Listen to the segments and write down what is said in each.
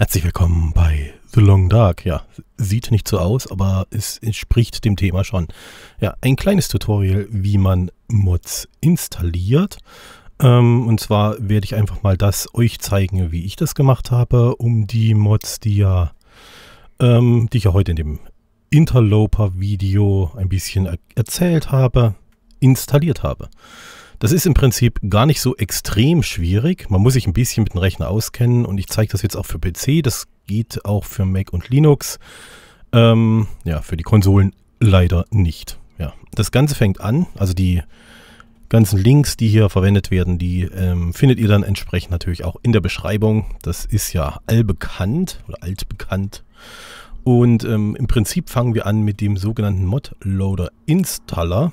Herzlich willkommen bei The Long Dark. Ja, sieht nicht so aus, aber es entspricht dem Thema schon. Ja, ein kleines Tutorial, wie man Mods installiert. Ähm, und zwar werde ich einfach mal das euch zeigen, wie ich das gemacht habe, um die Mods, die ja, ähm, die ich ja heute in dem Interloper-Video ein bisschen erzählt habe, installiert habe. Das ist im Prinzip gar nicht so extrem schwierig. Man muss sich ein bisschen mit dem Rechner auskennen und ich zeige das jetzt auch für PC. Das geht auch für Mac und Linux. Ähm, ja, für die Konsolen leider nicht. Ja, das Ganze fängt an, also die ganzen Links, die hier verwendet werden, die ähm, findet ihr dann entsprechend natürlich auch in der Beschreibung. Das ist ja allbekannt oder altbekannt. Und ähm, im Prinzip fangen wir an mit dem sogenannten Mod Loader Installer.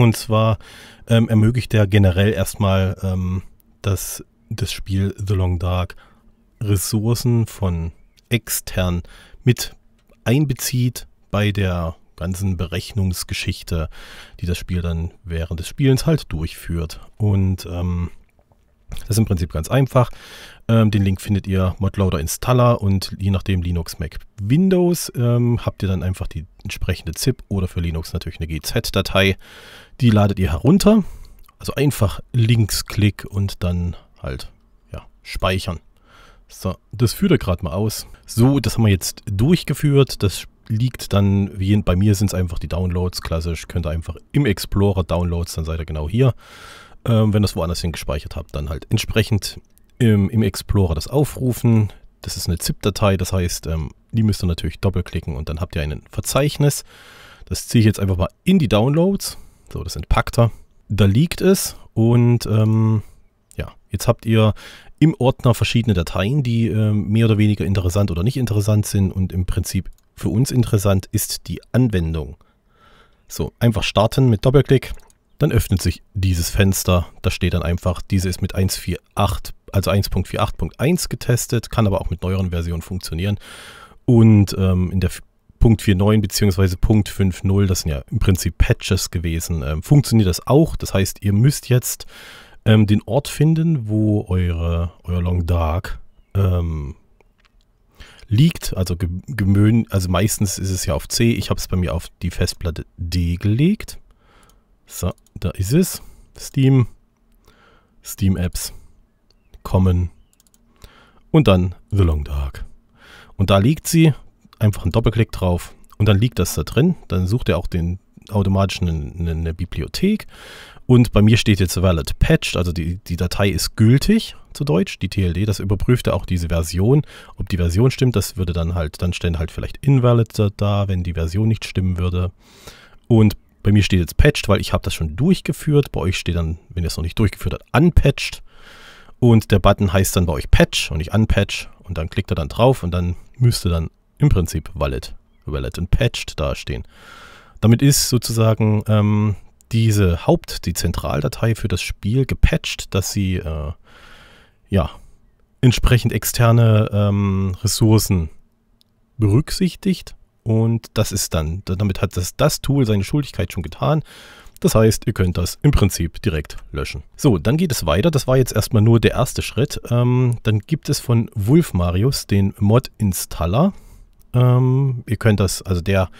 Und zwar ähm, ermöglicht er generell erstmal ähm, das, das Spiel The Long Dark Ressourcen von extern mit einbezieht bei der ganzen Berechnungsgeschichte, die das Spiel dann während des Spielens halt durchführt. Und ähm, das ist im Prinzip ganz einfach. Ähm, den Link findet ihr Modloader Installer und je nachdem Linux, Mac, Windows ähm, habt ihr dann einfach die entsprechende ZIP oder für Linux natürlich eine GZ-Datei. Die ladet ihr herunter. Also einfach Linksklick und dann halt ja, speichern. So, das führt er gerade mal aus. So, das haben wir jetzt durchgeführt. Das liegt dann, wie bei mir sind es einfach die Downloads, klassisch. Könnt ihr einfach im Explorer Downloads, dann seid ihr genau hier. Ähm, wenn ihr es woanders hin gespeichert habt, dann halt entsprechend im, im Explorer das aufrufen. Das ist eine ZIP-Datei, das heißt, ähm, die müsst ihr natürlich doppelklicken und dann habt ihr ein Verzeichnis. Das ziehe ich jetzt einfach mal in die Downloads. So, das sind er. Da liegt es und ähm, ja, jetzt habt ihr im Ordner verschiedene Dateien, die ähm, mehr oder weniger interessant oder nicht interessant sind und im Prinzip für uns interessant ist die Anwendung. So, einfach starten mit Doppelklick, dann öffnet sich dieses Fenster. Da steht dann einfach, diese ist mit 148 also 1.48.1 getestet, kann aber auch mit neueren Versionen funktionieren. Und ähm, in der Punkt 4.9 bzw. Punkt 5.0, das sind ja im Prinzip Patches gewesen, ähm, funktioniert das auch. Das heißt, ihr müsst jetzt ähm, den Ort finden, wo eure, euer Long Dark ähm, liegt. Also gemöhn, also meistens ist es ja auf C. Ich habe es bei mir auf die Festplatte D gelegt. So, da ist es. Steam. Steam Apps kommen. Und dann The Long Dark. Und da liegt sie, einfach ein Doppelklick drauf und dann liegt das da drin. Dann sucht er auch den automatisch eine, eine, Bibliothek. Und bei mir steht jetzt valid patched, also die, die Datei ist gültig zu Deutsch, die TLD, das überprüft er auch diese Version, ob die Version stimmt, das würde dann halt, dann stellen halt vielleicht invalid da, wenn die Version nicht stimmen würde. Und bei mir steht jetzt patched, weil ich habe das schon durchgeführt. Bei euch steht dann, wenn ihr es noch nicht durchgeführt habt, unpatched. Und der Button heißt dann bei euch Patch und nicht Unpatch. Und dann klickt er dann drauf und dann müsste dann im Prinzip Wallet, Wallet und Patched dastehen. Damit ist sozusagen ähm, diese Haupt-, die Zentraldatei für das Spiel gepatcht, dass sie äh, ja entsprechend externe ähm, Ressourcen berücksichtigt. Und das ist dann, damit hat das, das Tool seine Schuldigkeit schon getan das heißt, ihr könnt das im Prinzip direkt löschen. So, dann geht es weiter. Das war jetzt erstmal nur der erste Schritt. Ähm, dann gibt es von Wolf Marius den Mod Installer. Ähm, ihr könnt das, also der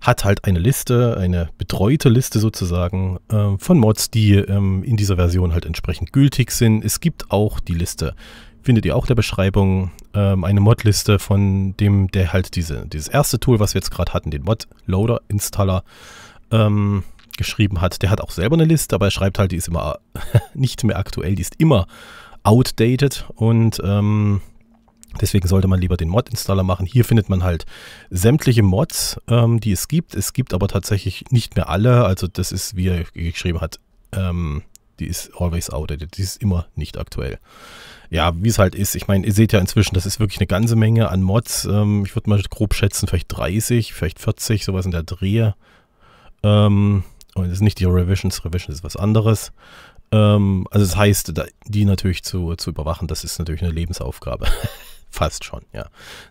hat halt eine Liste, eine betreute Liste sozusagen äh, von Mods, die ähm, in dieser Version halt entsprechend gültig sind. Es gibt auch die Liste, findet ihr auch in der Beschreibung, ähm, eine Mod-Liste von dem, der halt diese, dieses erste Tool, was wir jetzt gerade hatten, den Mod-Loader-Installer, ähm, geschrieben hat. Der hat auch selber eine Liste, aber er schreibt halt, die ist immer nicht mehr aktuell, die ist immer outdated und ähm, deswegen sollte man lieber den Mod-Installer machen. Hier findet man halt sämtliche Mods, ähm, die es gibt. Es gibt aber tatsächlich nicht mehr alle. Also das ist, wie er geschrieben hat, ähm, die ist always outdated, die ist immer nicht aktuell. Ja, wie es halt ist, ich meine, ihr seht ja inzwischen, das ist wirklich eine ganze Menge an Mods. Ähm, ich würde mal grob schätzen, vielleicht 30, vielleicht 40, sowas in der Drehe. Ähm, und das ist nicht die Revisions, Revisions ist was anderes. Ähm, also das heißt, die natürlich zu, zu überwachen, das ist natürlich eine Lebensaufgabe. Fast schon, ja.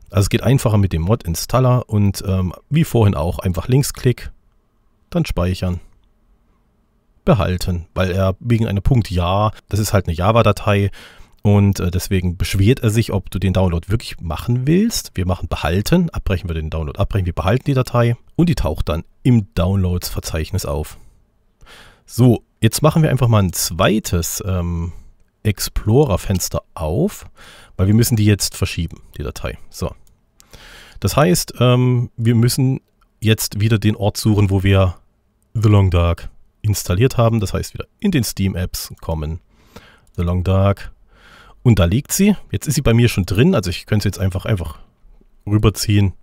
Also es geht einfacher mit dem Mod-Installer und ähm, wie vorhin auch einfach Linksklick, dann speichern behalten, weil er wegen einer Punkt Ja, das ist halt eine Java-Datei und äh, deswegen beschwert er sich, ob du den Download wirklich machen willst. Wir machen behalten, abbrechen wir den Download, abbrechen, wir behalten die Datei und die taucht dann im Downloads-Verzeichnis auf. So, jetzt machen wir einfach mal ein zweites ähm, Explorer-Fenster auf, weil wir müssen die jetzt verschieben, die Datei. So. Das heißt, ähm, wir müssen jetzt wieder den Ort suchen, wo wir The Long Dark installiert haben. Das heißt, wieder in den Steam Apps kommen. The Long Dark. Und da liegt sie. Jetzt ist sie bei mir schon drin. Also ich könnte sie jetzt einfach, einfach rüberziehen,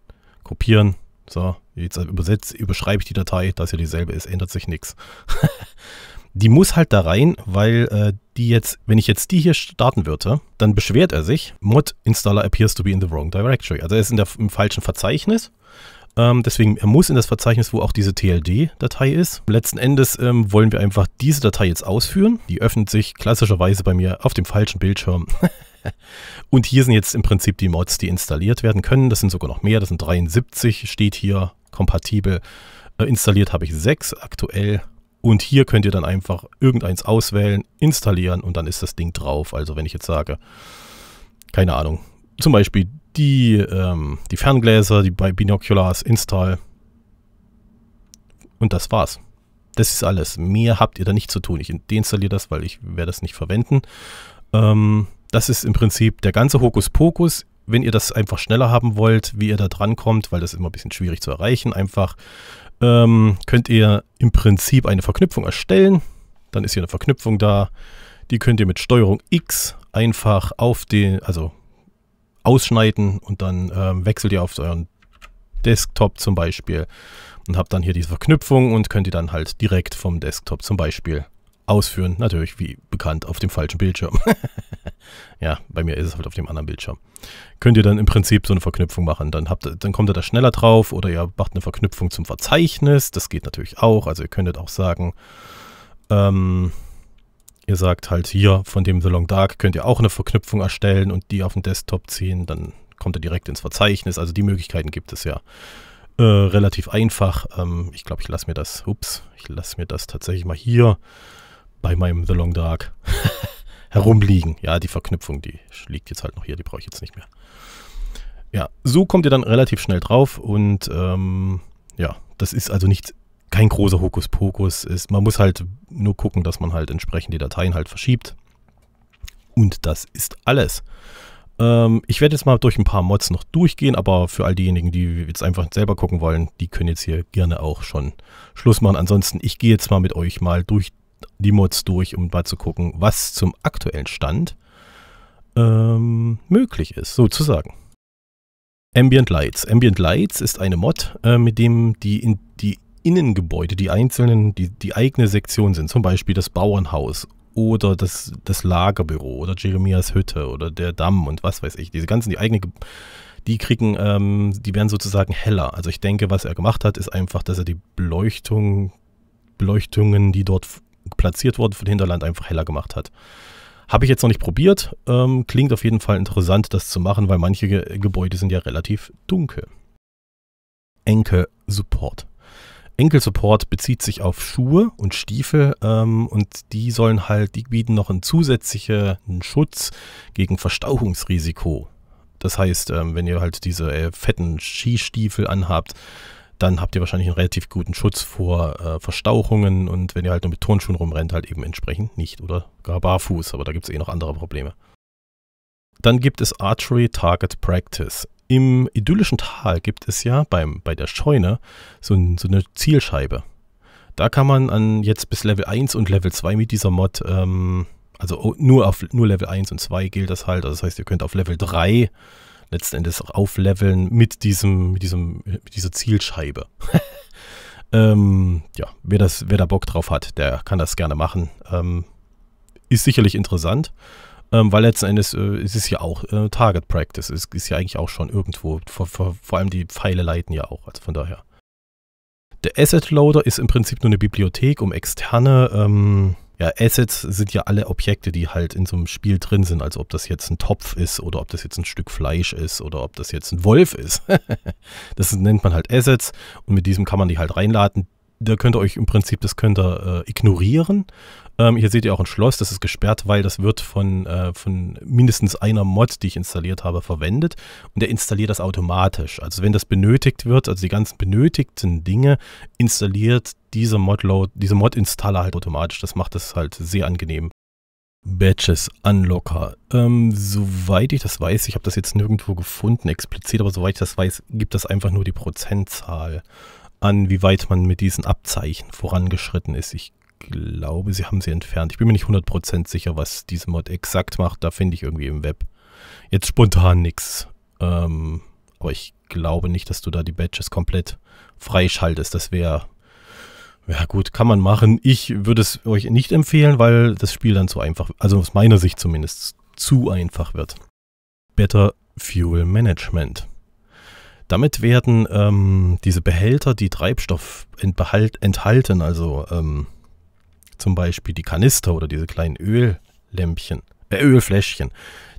kopieren, so, jetzt übersetze, überschreibe ich die Datei, dass ja dieselbe ist, ändert sich nichts. Die muss halt da rein, weil äh, die jetzt, wenn ich jetzt die hier starten würde, dann beschwert er sich, Mod Installer appears to be in the wrong directory. Also er ist in der, im falschen Verzeichnis. Ähm, deswegen, er muss in das Verzeichnis, wo auch diese TLD-Datei ist. Letzten Endes ähm, wollen wir einfach diese Datei jetzt ausführen. Die öffnet sich klassischerweise bei mir auf dem falschen Bildschirm. Und hier sind jetzt im Prinzip die Mods, die installiert werden können. Das sind sogar noch mehr. Das sind 73, steht hier kompatibel. Äh, installiert habe ich sechs aktuell. Und hier könnt ihr dann einfach irgendeins auswählen, installieren und dann ist das Ding drauf. Also wenn ich jetzt sage, keine Ahnung, zum Beispiel die, ähm, die Ferngläser, die bei Binoculars, Install. Und das war's. Das ist alles. Mehr habt ihr da nicht zu tun. Ich deinstalliere das, weil ich werde das nicht verwenden. Ähm, das ist im Prinzip der ganze Hokuspokus. Wenn ihr das einfach schneller haben wollt, wie ihr da dran kommt, weil das immer ein bisschen schwierig zu erreichen, einfach ähm, könnt ihr im Prinzip eine Verknüpfung erstellen. Dann ist hier eine Verknüpfung da. Die könnt ihr mit Steuerung X einfach auf den, also ausschneiden und dann ähm, wechselt ihr auf euren Desktop zum Beispiel und habt dann hier diese Verknüpfung und könnt ihr dann halt direkt vom Desktop zum Beispiel ausführen. Natürlich, wie bekannt, auf dem falschen Bildschirm. ja, bei mir ist es halt auf dem anderen Bildschirm. Könnt ihr dann im Prinzip so eine Verknüpfung machen. Dann, habt, dann kommt ihr da schneller drauf oder ihr macht eine Verknüpfung zum Verzeichnis. Das geht natürlich auch. Also ihr könntet auch sagen, ähm, ihr sagt halt hier von dem The Long Dark könnt ihr auch eine Verknüpfung erstellen und die auf den Desktop ziehen. Dann kommt ihr direkt ins Verzeichnis. Also die Möglichkeiten gibt es ja. Äh, relativ einfach. Ähm, ich glaube, ich lasse mir das, ups, ich lasse mir das tatsächlich mal hier bei meinem The Long Dark herumliegen. Ja, die Verknüpfung, die liegt jetzt halt noch hier, die brauche ich jetzt nicht mehr. Ja, so kommt ihr dann relativ schnell drauf und ähm, ja, das ist also nicht kein großer Hokuspokus. Ist, man muss halt nur gucken, dass man halt entsprechend die Dateien halt verschiebt. Und das ist alles. Ähm, ich werde jetzt mal durch ein paar Mods noch durchgehen, aber für all diejenigen, die jetzt einfach selber gucken wollen, die können jetzt hier gerne auch schon Schluss machen. Ansonsten, ich gehe jetzt mal mit euch mal durch die Mods durch, um mal zu gucken, was zum aktuellen Stand ähm, möglich ist, sozusagen. Ambient Lights. Ambient Lights ist eine Mod, äh, mit dem die, in, die Innengebäude, die einzelnen, die, die eigene Sektion sind. Zum Beispiel das Bauernhaus oder das, das Lagerbüro oder Jeremias Hütte oder der Damm und was weiß ich. Diese ganzen, die eigene, die kriegen, ähm, die werden sozusagen heller. Also ich denke, was er gemacht hat, ist einfach, dass er die Beleuchtung, Beleuchtungen, die dort platziert wurden von Hinterland, einfach heller gemacht hat. Habe ich jetzt noch nicht probiert. Ähm, klingt auf jeden Fall interessant, das zu machen, weil manche Ge Gebäude sind ja relativ dunkel. Enkel Support. Enkelsupport bezieht sich auf Schuhe und Stiefel ähm, und die sollen halt, die bieten noch einen zusätzlichen Schutz gegen Verstauchungsrisiko. Das heißt, ähm, wenn ihr halt diese äh, fetten Skistiefel anhabt, dann habt ihr wahrscheinlich einen relativ guten Schutz vor äh, Verstauchungen und wenn ihr halt nur mit Turnschuhen rumrennt, halt eben entsprechend nicht oder gar barfuß, aber da gibt es eh noch andere Probleme. Dann gibt es Archery Target Practice. Im idyllischen Tal gibt es ja beim, bei der Scheune so, ein, so eine Zielscheibe. Da kann man an jetzt bis Level 1 und Level 2 mit dieser Mod, ähm, also nur auf nur Level 1 und 2 gilt das halt, also das heißt, ihr könnt auf Level 3 letzten Endes auch aufleveln mit diesem, mit diesem, mit dieser Zielscheibe. ähm, ja, wer das, wer da Bock drauf hat, der kann das gerne machen. Ähm, ist sicherlich interessant, ähm, weil letzten Endes äh, ist es ja auch äh, Target Practice. Es ist, ist ja eigentlich auch schon irgendwo. Vor, vor, vor allem die Pfeile leiten ja auch. Also von daher. Der Asset Loader ist im Prinzip nur eine Bibliothek, um externe ähm, ja, Assets sind ja alle Objekte, die halt in so einem Spiel drin sind. Also ob das jetzt ein Topf ist oder ob das jetzt ein Stück Fleisch ist oder ob das jetzt ein Wolf ist. das nennt man halt Assets und mit diesem kann man die halt reinladen da könnt ihr euch im Prinzip, das könnt ihr äh, ignorieren. Ähm, hier seht ihr auch ein Schloss, das ist gesperrt, weil das wird von, äh, von mindestens einer Mod, die ich installiert habe, verwendet. Und der installiert das automatisch. Also wenn das benötigt wird, also die ganzen benötigten Dinge, installiert dieser Modload, diese Mod-Installer halt automatisch. Das macht es halt sehr angenehm. Batches Unlocker. Ähm, soweit ich das weiß, ich habe das jetzt nirgendwo gefunden explizit, aber soweit ich das weiß, gibt das einfach nur die Prozentzahl an, wie weit man mit diesen Abzeichen vorangeschritten ist. Ich glaube, sie haben sie entfernt. Ich bin mir nicht 100% sicher, was diese Mod exakt macht. Da finde ich irgendwie im Web jetzt spontan nichts. Ähm, aber ich glaube nicht, dass du da die Badges komplett freischaltest. Das wäre, ja gut, kann man machen. Ich würde es euch nicht empfehlen, weil das Spiel dann zu einfach, also aus meiner Sicht zumindest, zu einfach wird. Better Fuel Management. Damit werden ähm, diese Behälter, die Treibstoff enthalten, also ähm, zum Beispiel die Kanister oder diese kleinen Öllämpchen, äh, Ölfläschchen,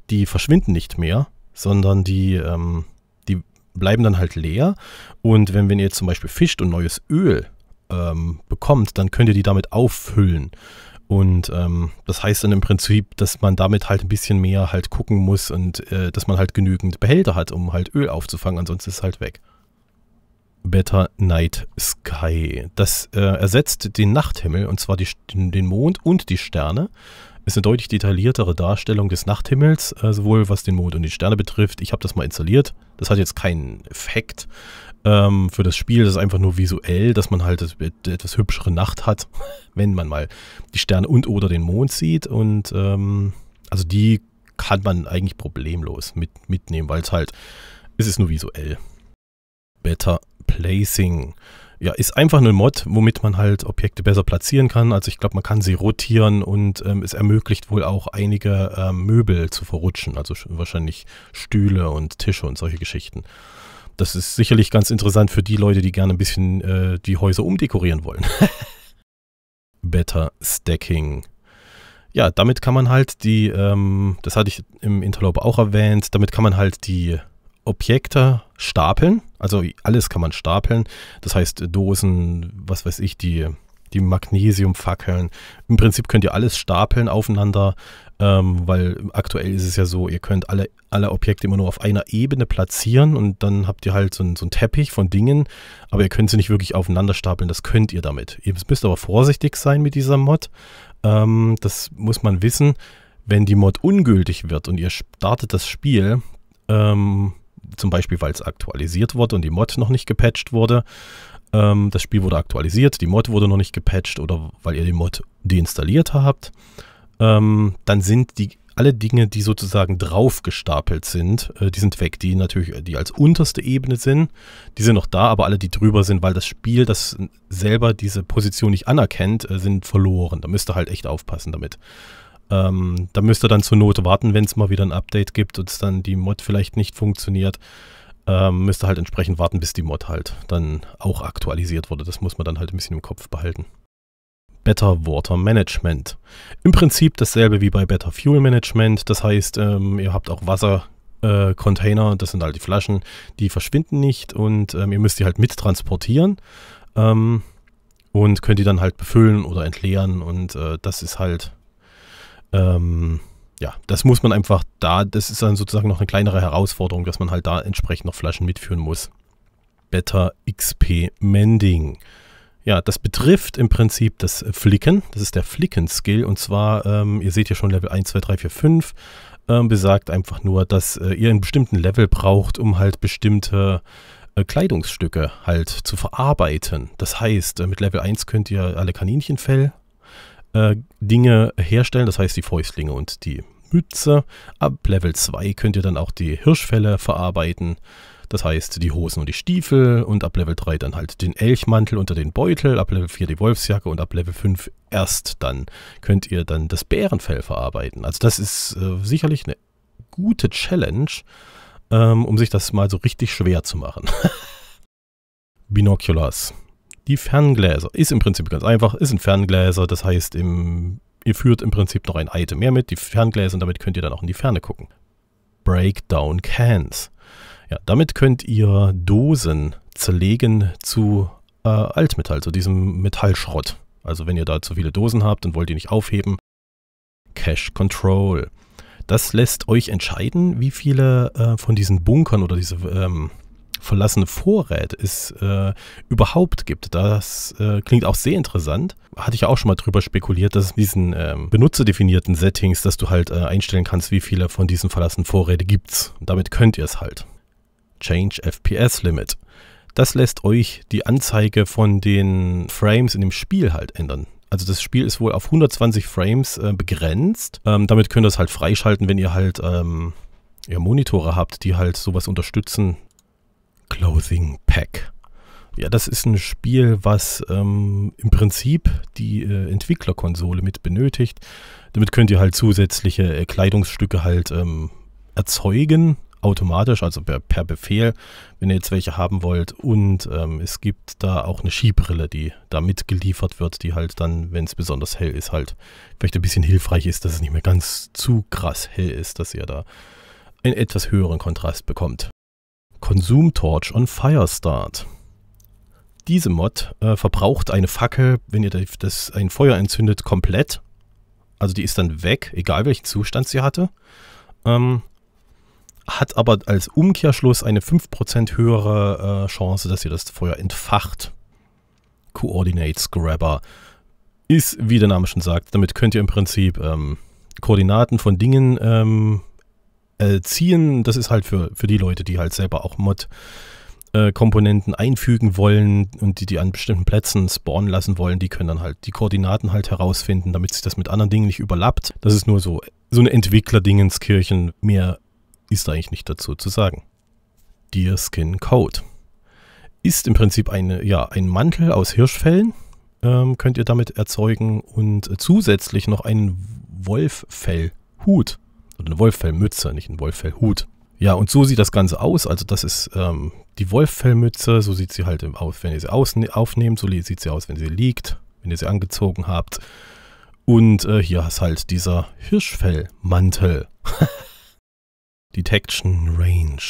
die verschwinden nicht mehr, sondern die, ähm, die bleiben dann halt leer. Und wenn, wenn ihr jetzt zum Beispiel fischt und neues Öl ähm, bekommt, dann könnt ihr die damit auffüllen. Und ähm, das heißt dann im Prinzip, dass man damit halt ein bisschen mehr halt gucken muss und äh, dass man halt genügend Behälter hat, um halt Öl aufzufangen, ansonsten ist es halt weg. Better Night Sky. Das äh, ersetzt den Nachthimmel, und zwar die, den Mond und die Sterne. Ist eine deutlich detailliertere Darstellung des Nachthimmels, äh, sowohl was den Mond und die Sterne betrifft. Ich habe das mal installiert. Das hat jetzt keinen Effekt ähm, für das Spiel. Das ist einfach nur visuell, dass man halt etwas hübschere Nacht hat, wenn man mal die Sterne und oder den Mond sieht. Und ähm, also die kann man eigentlich problemlos mit, mitnehmen, weil es halt, es ist nur visuell. Better Placing. Ja, ist einfach eine Mod, womit man halt Objekte besser platzieren kann. Also ich glaube, man kann sie rotieren und ähm, es ermöglicht wohl auch einige äh, Möbel zu verrutschen. Also wahrscheinlich Stühle und Tische und solche Geschichten. Das ist sicherlich ganz interessant für die Leute, die gerne ein bisschen äh, die Häuser umdekorieren wollen. Better Stacking. Ja, damit kann man halt die, ähm, das hatte ich im Interlope auch erwähnt, damit kann man halt die Objekte stapeln. Also alles kann man stapeln. Das heißt Dosen, was weiß ich, die die Magnesiumfackeln. Im Prinzip könnt ihr alles stapeln aufeinander, ähm, weil aktuell ist es ja so, ihr könnt alle, alle Objekte immer nur auf einer Ebene platzieren und dann habt ihr halt so, ein, so einen Teppich von Dingen, aber ihr könnt sie nicht wirklich aufeinander stapeln, das könnt ihr damit. Ihr müsst aber vorsichtig sein mit dieser Mod, ähm, das muss man wissen. Wenn die Mod ungültig wird und ihr startet das Spiel, ähm, zum Beispiel weil es aktualisiert wurde und die Mod noch nicht gepatcht wurde, ähm, das Spiel wurde aktualisiert, die Mod wurde noch nicht gepatcht oder weil ihr die Mod deinstalliert habt. Ähm, dann sind die alle Dinge, die sozusagen drauf gestapelt sind, äh, die sind weg. Die natürlich, die als unterste Ebene sind, die sind noch da, aber alle, die drüber sind, weil das Spiel, das selber diese Position nicht anerkennt, äh, sind verloren. Da müsst ihr halt echt aufpassen damit. Ähm, da müsst ihr dann zur Not warten, wenn es mal wieder ein Update gibt und dann die Mod vielleicht nicht funktioniert. Ähm, müsste halt entsprechend warten, bis die Mod halt dann auch aktualisiert wurde. Das muss man dann halt ein bisschen im Kopf behalten. Better Water Management. Im Prinzip dasselbe wie bei Better Fuel Management. Das heißt, ähm, ihr habt auch Wassercontainer, äh, das sind halt die Flaschen, die verschwinden nicht und ähm, ihr müsst die halt mittransportieren transportieren ähm, und könnt die dann halt befüllen oder entleeren und äh, das ist halt ähm, ja, das muss man einfach da, das ist dann sozusagen noch eine kleinere Herausforderung, dass man halt da entsprechend noch Flaschen mitführen muss. Better XP Mending. Ja, das betrifft im Prinzip das Flicken. Das ist der Flicken-Skill. Und zwar, ähm, ihr seht hier schon Level 1, 2, 3, 4, 5. Ähm, besagt einfach nur, dass äh, ihr einen bestimmten Level braucht, um halt bestimmte äh, Kleidungsstücke halt zu verarbeiten. Das heißt, äh, mit Level 1 könnt ihr alle Kaninchenfell äh, Dinge herstellen, das heißt die Fäustlinge und die Mütze. Ab Level 2 könnt ihr dann auch die Hirschfälle verarbeiten. Das heißt die Hosen und die Stiefel und ab Level 3 dann halt den Elchmantel unter den Beutel, ab Level 4 die Wolfsjacke und ab Level 5 erst dann könnt ihr dann das Bärenfell verarbeiten. Also das ist äh, sicherlich eine gute Challenge, ähm, um sich das mal so richtig schwer zu machen. Binoculars. Die Ferngläser. Ist im Prinzip ganz einfach, ist ein Ferngläser, das heißt im ihr führt im Prinzip noch ein Item mehr mit, die Ferngläser, und damit könnt ihr dann auch in die Ferne gucken. Breakdown Cans. Ja, damit könnt ihr Dosen zerlegen zu äh, Altmetall, zu diesem Metallschrott. Also wenn ihr da zu viele Dosen habt und wollt ihr nicht aufheben. Cash Control. Das lässt euch entscheiden, wie viele äh, von diesen Bunkern oder diese ähm, verlassene Vorräte es äh, überhaupt gibt. Das äh, klingt auch sehr interessant. Hatte ich ja auch schon mal drüber spekuliert, dass in diesen ähm, benutzerdefinierten Settings, dass du halt äh, einstellen kannst, wie viele von diesen verlassenen Vorräte gibt's. Und damit könnt ihr es halt. Change FPS Limit. Das lässt euch die Anzeige von den Frames in dem Spiel halt ändern. Also das Spiel ist wohl auf 120 Frames äh, begrenzt. Ähm, damit könnt ihr es halt freischalten, wenn ihr halt ähm, ja, Monitore habt, die halt sowas unterstützen, Clothing Pack. Ja, das ist ein Spiel, was ähm, im Prinzip die äh, Entwicklerkonsole mit benötigt. Damit könnt ihr halt zusätzliche äh, Kleidungsstücke halt ähm, erzeugen, automatisch, also per, per, Befehl, wenn ihr jetzt welche haben wollt. Und ähm, es gibt da auch eine Skibrille, die da mitgeliefert wird, die halt dann, wenn es besonders hell ist, halt vielleicht ein bisschen hilfreich ist, dass es nicht mehr ganz zu krass hell ist, dass ihr da einen etwas höheren Kontrast bekommt. Consume Torch on Firestart. Diese Mod äh, verbraucht eine Fackel, wenn ihr das, ein Feuer entzündet, komplett. Also die ist dann weg, egal welchen Zustand sie hatte. Ähm, hat aber als Umkehrschluss eine 5% höhere äh, Chance, dass ihr das Feuer entfacht. Coordinate Scrabber ist, wie der Name schon sagt, damit könnt ihr im Prinzip ähm, Koordinaten von Dingen ähm, äh, ziehen. Das ist halt für, für die Leute, die halt selber auch Mod äh, Komponenten einfügen wollen und die die an bestimmten Plätzen spawnen lassen wollen, die können dann halt die Koordinaten halt herausfinden, damit sich das mit anderen Dingen nicht überlappt. Das ist nur so so eine Entwickler-Dingenskirchen. Mehr ist eigentlich nicht dazu zu sagen. Deer Skin Code ist im Prinzip eine, ja, ein Mantel aus Hirschfällen. Ähm, könnt ihr damit erzeugen und äh, zusätzlich noch einen Wolffellhut. Oder eine Wolffellmütze, nicht ein Wolffellhut. Ja, und so sieht das Ganze aus. Also das ist ähm, die Wolffellmütze, so sieht sie halt aus, wenn ihr sie aufnehmt, so sieht sie aus, wenn sie liegt, wenn ihr sie angezogen habt. Und äh, hier ist halt dieser Hirschfellmantel. Detection Range.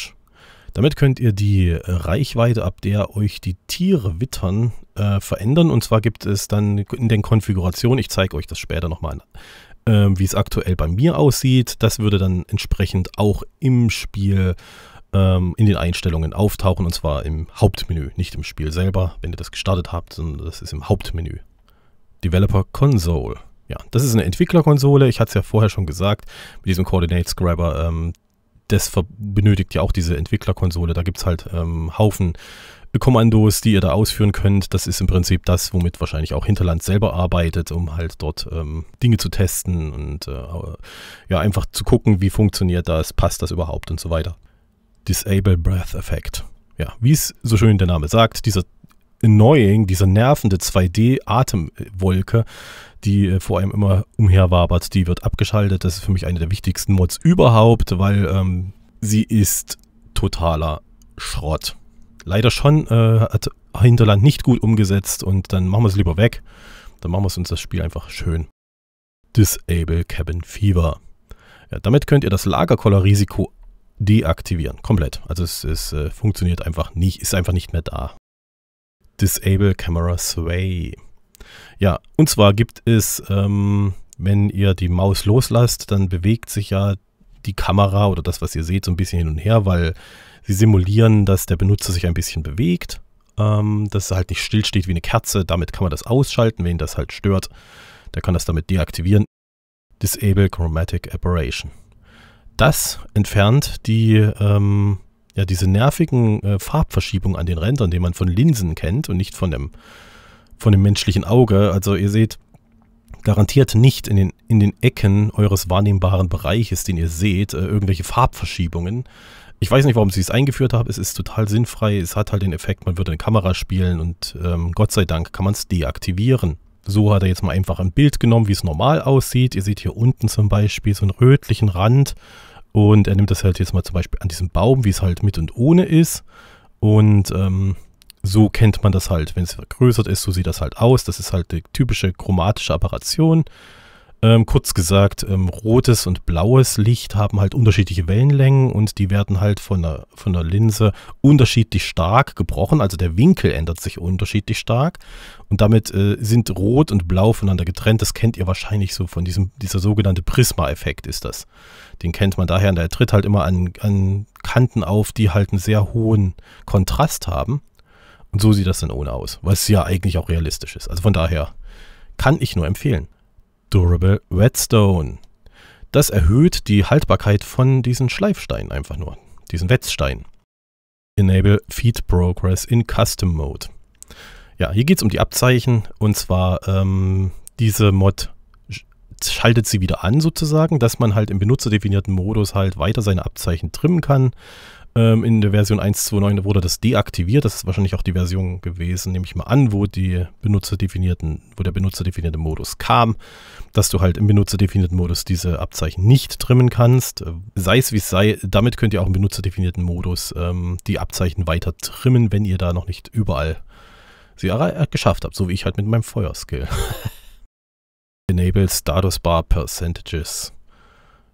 Damit könnt ihr die Reichweite, ab der euch die Tiere wittern, äh, verändern. Und zwar gibt es dann in den Konfigurationen, ich zeige euch das später nochmal ähm, wie es aktuell bei mir aussieht. Das würde dann entsprechend auch im Spiel ähm, in den Einstellungen auftauchen und zwar im Hauptmenü, nicht im Spiel selber, wenn ihr das gestartet habt, sondern das ist im Hauptmenü. Developer Console. Ja, das ist eine Entwicklerkonsole. Ich hatte es ja vorher schon gesagt, mit diesem Coordinate Scriber. Ähm, das benötigt ja auch diese Entwicklerkonsole. Da gibt es halt ähm, Haufen Kommandos, die ihr da ausführen könnt. Das ist im Prinzip das, womit wahrscheinlich auch Hinterland selber arbeitet, um halt dort ähm, Dinge zu testen und äh, äh, ja, einfach zu gucken, wie funktioniert das, passt das überhaupt und so weiter. Disable Breath Effect. Ja, wie es so schön der Name sagt, dieser annoying, dieser nervende 2D-Atemwolke, die äh, vor allem immer umherwabert, die wird abgeschaltet. Das ist für mich eine der wichtigsten Mods überhaupt, weil ähm, sie ist totaler Schrott leider schon, äh, hat Hinterland nicht gut umgesetzt und dann machen wir es lieber weg. Dann machen wir uns das Spiel einfach schön. Disable Cabin Fever. Ja, damit könnt ihr das Lagerkoller-Risiko deaktivieren, komplett. Also es, es äh, funktioniert einfach nicht, ist einfach nicht mehr da. Disable Camera Sway. Ja, und zwar gibt es, ähm, wenn ihr die Maus loslasst, dann bewegt sich ja die Kamera oder das, was ihr seht, so ein bisschen hin und her, weil Sie simulieren, dass der Benutzer sich ein bisschen bewegt, ähm, dass er halt nicht stillsteht wie eine Kerze. Damit kann man das ausschalten, wen das halt stört. Der kann das damit deaktivieren. Disable Chromatic Aberration. Das entfernt die, ähm, ja, diese nervigen äh, Farbverschiebungen an den Rändern, die man von Linsen kennt und nicht von dem, von dem menschlichen Auge. Also ihr seht, garantiert nicht in den, in den Ecken eures wahrnehmbaren Bereiches, den ihr seht, äh, irgendwelche Farbverschiebungen. Ich weiß nicht, warum sie es eingeführt haben. Es ist total sinnfrei. Es hat halt den Effekt, man würde eine Kamera spielen und ähm, Gott sei Dank kann man es deaktivieren. So hat er jetzt mal einfach ein Bild genommen, wie es normal aussieht. Ihr seht hier unten zum Beispiel so einen rötlichen Rand. Und er nimmt das halt jetzt mal zum Beispiel an diesem Baum, wie es halt mit und ohne ist. Und ähm, so kennt man das halt. Wenn es vergrößert ist, so sieht das halt aus. Das ist halt die typische chromatische Apparation. Ähm, kurz gesagt, ähm, rotes und blaues Licht haben halt unterschiedliche Wellenlängen und die werden halt von der, von der Linse unterschiedlich stark gebrochen. Also der Winkel ändert sich unterschiedlich stark und damit äh, sind rot und blau voneinander getrennt. Das kennt ihr wahrscheinlich so von diesem, dieser sogenannte Prisma-Effekt ist das. Den kennt man daher und der tritt halt immer an, an Kanten auf, die halt einen sehr hohen Kontrast haben. Und so sieht das dann ohne aus, was ja eigentlich auch realistisch ist. Also von daher kann ich nur empfehlen. Durable Whetstone. Das erhöht die Haltbarkeit von diesen Schleifsteinen einfach nur, diesen Wetzstein. Enable Feed Progress in Custom Mode. Ja, hier geht es um die Abzeichen und zwar ähm, diese Mod schaltet sie wieder an sozusagen, dass man halt im benutzerdefinierten Modus halt weiter seine Abzeichen trimmen kann ähm, in der Version 1.2.9 wurde das deaktiviert. Das ist wahrscheinlich auch die Version gewesen, nehme ich mal an, wo die benutzerdefinierten, wo der benutzerdefinierte Modus kam, dass du halt im benutzerdefinierten Modus diese Abzeichen nicht trimmen kannst. Äh, sei es wie es sei, damit könnt ihr auch im benutzerdefinierten Modus ähm, die Abzeichen weiter trimmen, wenn ihr da noch nicht überall sie äh, geschafft habt, so wie ich halt mit meinem Feuerskill. Enable Status Bar Percentages.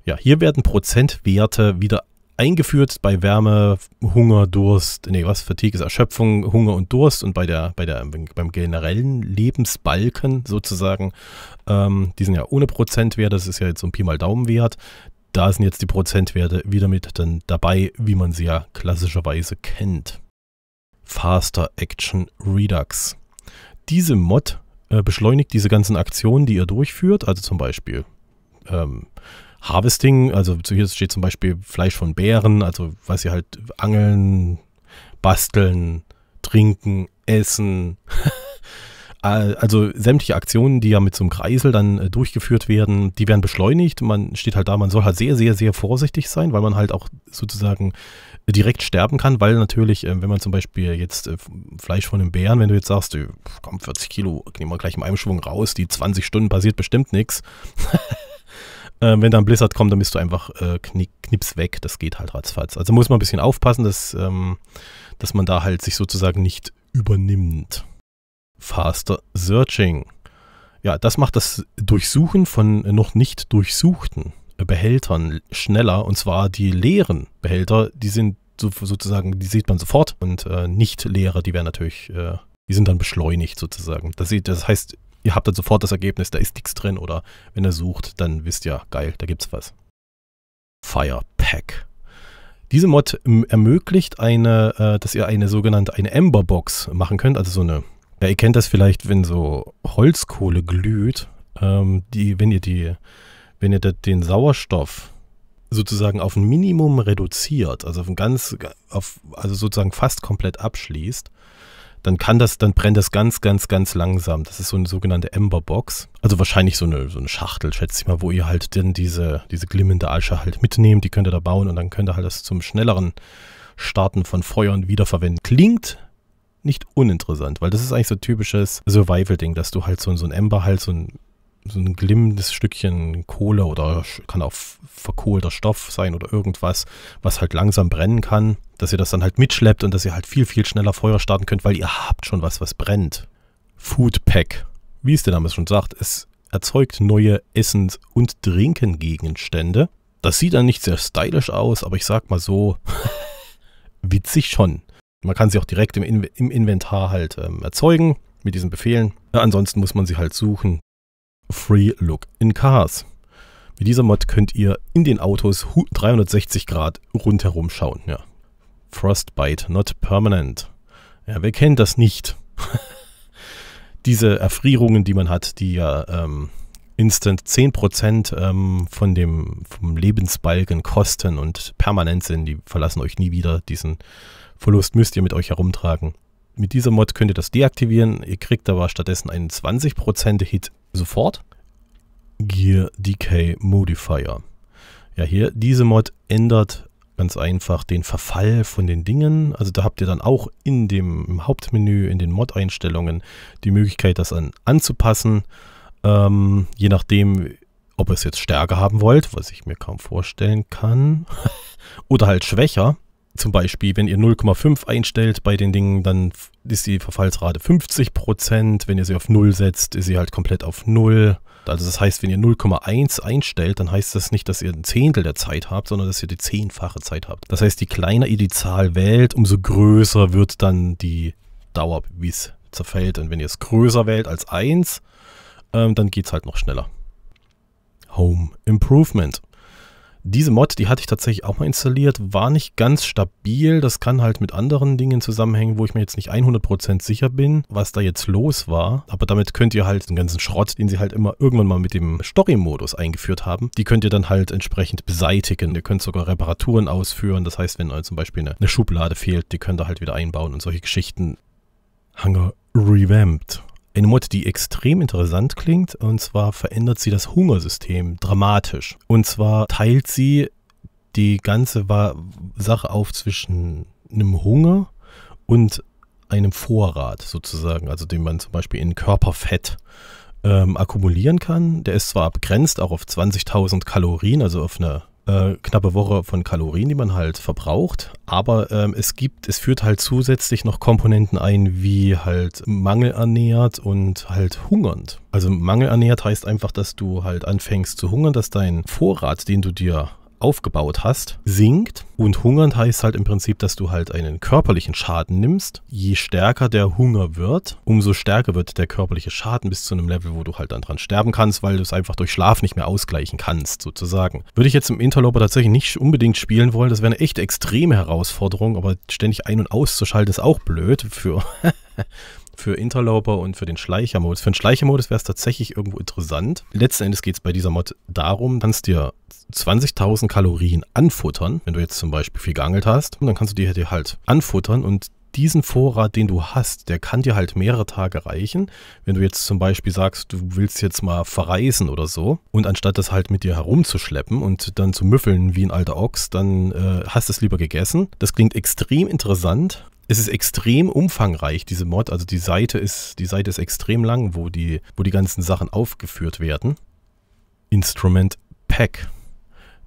Ja, hier werden Prozentwerte wieder eingeführt bei Wärme, Hunger, Durst, nee, was, Fatigue ist Erschöpfung, Hunger und Durst und bei der, bei der, beim generellen Lebensbalken sozusagen, ähm, die sind ja ohne Prozentwert, das ist ja jetzt so ein Pi mal Daumenwert, da sind jetzt die Prozentwerte wieder mit dann dabei, wie man sie ja klassischerweise kennt. Faster Action Redux. Diese Mod äh, beschleunigt diese ganzen Aktionen, die ihr durchführt, also zum Beispiel ähm, Harvesting, also hier steht zum Beispiel Fleisch von Bären, also weiß ich halt, angeln, basteln, trinken, essen. also sämtliche Aktionen, die ja mit so einem Kreisel dann äh, durchgeführt werden, die werden beschleunigt. Man steht halt da, man soll halt sehr, sehr, sehr vorsichtig sein, weil man halt auch sozusagen äh, direkt sterben kann, weil natürlich, ähm, wenn man zum Beispiel jetzt äh, Fleisch von einem Bären, wenn du jetzt sagst, komm, 40 Kilo, nehmen wir gleich in einem Schwung raus, die 20 Stunden passiert bestimmt nichts. Äh, wenn ein Blizzard kommt, dann bist du einfach äh, kni knips weg. Das geht halt ratzfatz. Also muss man ein bisschen aufpassen, dass, ähm, dass man da halt sich sozusagen nicht übernimmt. Faster Searching. Ja, das macht das Durchsuchen von noch nicht durchsuchten Behältern schneller. Und zwar die leeren Behälter, die sind so, sozusagen, die sieht man sofort. Und äh, nicht leere, die werden natürlich, äh, die sind dann beschleunigt sozusagen. Das, das heißt, ihr habt dann sofort das Ergebnis, da ist nichts drin oder wenn ihr sucht, dann wisst ihr, geil, da gibt's was. Fire Pack. Diese Mod ermöglicht eine, äh, dass ihr eine sogenannte eine Ember Box machen könnt, also so eine. Ja, ihr kennt das vielleicht, wenn so Holzkohle glüht, ähm, die, wenn ihr die, wenn ihr den Sauerstoff sozusagen auf ein Minimum reduziert, also auf ein ganz, auf, also sozusagen fast komplett abschließt, dann kann das, dann brennt das ganz, ganz, ganz langsam. Das ist so eine sogenannte Emberbox. Also wahrscheinlich so eine, so eine Schachtel, schätze ich mal, wo ihr halt dann diese, diese glimmende Asche halt mitnehmt. Die könnt ihr da bauen und dann könnt ihr halt das zum schnelleren Starten von Feuern wiederverwenden. Klingt nicht uninteressant, weil das ist eigentlich so ein typisches Survival-Ding, dass du halt so, so ein Ember halt so ein so ein glimmendes Stückchen Kohle oder kann auch verkohlter Stoff sein oder irgendwas, was halt langsam brennen kann dass ihr das dann halt mitschleppt und dass ihr halt viel, viel schneller Feuer starten könnt, weil ihr habt schon was, was brennt. Food Pack, wie es der Name schon sagt, es erzeugt neue Essens- und Trinkengegenstände. Das sieht dann nicht sehr stylisch aus, aber ich sag mal so, witzig schon. Man kann sie auch direkt im, In im Inventar halt ähm, erzeugen mit diesen Befehlen. Ja, ansonsten muss man sie halt suchen. Free Look in Cars. Mit dieser Mod könnt ihr in den Autos 360 Grad rundherum schauen. Ja. Frostbite not permanent. Ja, wer kennt das nicht? Diese Erfrierungen, die man hat, die ja ähm, instant 10% ähm, von dem, vom Lebensbalken kosten und permanent sind, die verlassen euch nie wieder. Diesen Verlust müsst ihr mit euch herumtragen. Mit dieser Mod könnt ihr das deaktivieren. Ihr kriegt aber stattdessen einen 20% Hit sofort. Gear Decay Modifier. Ja, hier diese Mod ändert ganz einfach den Verfall von den Dingen. Also da habt ihr dann auch in dem Hauptmenü, in den Mod-Einstellungen die Möglichkeit, das an, anzupassen. Ähm, je nachdem, ob ihr es jetzt stärker haben wollt, was ich mir kaum vorstellen kann, oder halt schwächer. Zum Beispiel, wenn ihr 0,5 einstellt bei den Dingen, dann ist die Verfallsrate 50%. Wenn ihr sie auf 0 setzt, ist sie halt komplett auf 0. Also das heißt, wenn ihr 0,1 einstellt, dann heißt das nicht, dass ihr ein Zehntel der Zeit habt, sondern dass ihr die zehnfache Zeit habt. Das heißt, je kleiner ihr die Zahl wählt, umso größer wird dann die Dauer, wie es zerfällt. Und wenn ihr es größer wählt als 1, ähm, dann geht es halt noch schneller. Home Improvement. Diese Mod, die hatte ich tatsächlich auch mal installiert, war nicht ganz stabil. Das kann halt mit anderen Dingen zusammenhängen, wo ich mir jetzt nicht 100% sicher bin, was da jetzt los war. Aber damit könnt ihr halt den ganzen Schrott, den sie halt immer irgendwann mal mit dem Story-Modus eingeführt haben, die könnt ihr dann halt entsprechend beseitigen. Ihr könnt sogar Reparaturen ausführen. Das heißt, wenn euch zum Beispiel eine, Schublade fehlt, die könnt ihr halt wieder einbauen und solche Geschichten. Hangar Revamped. Eine Mode, die extrem interessant klingt, und zwar verändert sie das Hungersystem dramatisch. Und zwar teilt sie die ganze Sache auf zwischen einem Hunger und einem Vorrat sozusagen, also den man zum Beispiel in Körperfett ähm, akkumulieren kann. Der ist zwar begrenzt auch auf 20.000 Kalorien, also auf eine äh, knappe Woche von Kalorien, die man halt verbraucht. Aber ähm, es gibt, es führt halt zusätzlich noch Komponenten ein, wie halt mangelernährt und halt hungernd. Also mangelernährt heißt einfach, dass du halt anfängst zu hungern, dass dein Vorrat, den du dir aufgebaut hast, sinkt. Und hungernd heißt halt im Prinzip, dass du halt einen körperlichen Schaden nimmst. Je stärker der Hunger wird, umso stärker wird der körperliche Schaden bis zu einem Level, wo du halt dann dran sterben kannst, weil du es einfach durch Schlaf nicht mehr ausgleichen kannst, sozusagen. Würde ich jetzt im Interloper tatsächlich nicht unbedingt spielen wollen, das wäre eine echt extreme Herausforderung, aber ständig ein- und auszuschalten ist auch blöd für für Interloper und für den Schleichermodus. Für den Schleichermodus wäre es tatsächlich irgendwo interessant. Letzten Endes geht es bei dieser Mod darum, kannst dir 20.000 Kalorien anfuttern, wenn du jetzt zum Beispiel viel geangelt hast, und dann kannst du dir, halt anfuttern und diesen Vorrat, den du hast, der kann dir halt mehrere Tage reichen. Wenn du jetzt zum Beispiel sagst, du willst jetzt mal verreisen oder so und anstatt das halt mit dir herumzuschleppen und dann zu müffeln wie ein alter Ochs, dann äh, hast du es lieber gegessen. Das klingt extrem interessant, es ist extrem umfangreich, diese Mod. Also die Seite ist, die Seite ist extrem lang, wo die, wo die ganzen Sachen aufgeführt werden. Instrument Pack.